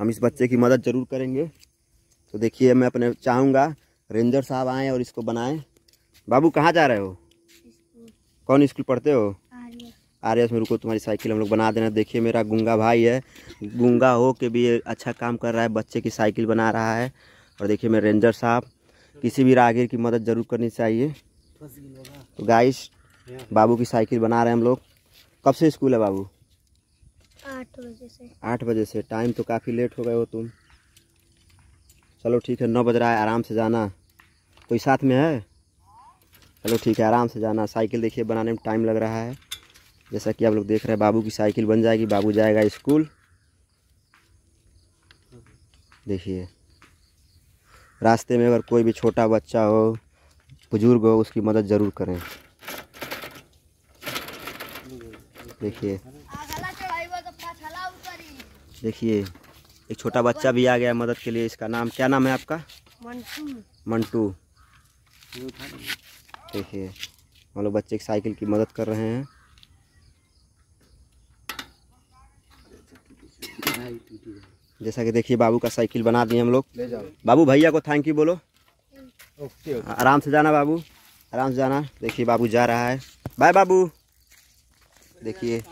हम इस बच्चे की मदद ज़रूर करेंगे तो देखिए मैं अपने चाहूँगा रेंजर साहब आएँ और इसको बनाएं बाबू कहाँ जा रहे हो कौन स्कूल पढ़ते हो आर में रुको तुम्हारी साइकिल हम लोग बना देना देखिए मेरा गुंगा भाई है गुंगा हो के भी अच्छा काम कर रहा है बच्चे की साइकिल बना रहा है और देखिए मैं रेंजर साहब किसी भी राहगीर की मदद ज़रूर करनी चाहिए हाँ। तो गाइस बाबू की साइकिल बना रहे हैं हम लोग कब से स्कूल है बाबू आठ बजे से आठ बजे से टाइम तो काफ़ी लेट हो गए हो तुम चलो ठीक है नौ बज रहा है आराम से जाना कोई साथ में है चलो ठीक है आराम से जाना साइकिल देखिए बनाने में टाइम लग रहा है जैसा कि आप लोग देख रहे हैं बाबू की साइकिल बन जाएगी बाबू जाएगा स्कूल देखिए रास्ते में अगर कोई भी छोटा बच्चा हो बुजुर्ग हो उसकी मदद ज़रूर करें देखिए देखिए एक छोटा बच्चा भी आ गया मदद के लिए इसका नाम क्या नाम है आपका मंटू देखिए हम लोग बच्चे की साइकिल की मदद कर रहे हैं जैसा कि देखिए बाबू का साइकिल बना दिए हम लोग बाबू भैया को थैंक यू बोलो आराम से जाना बाबू आराम से जाना देखिए बाबू जा रहा है बाय बाबू देखिए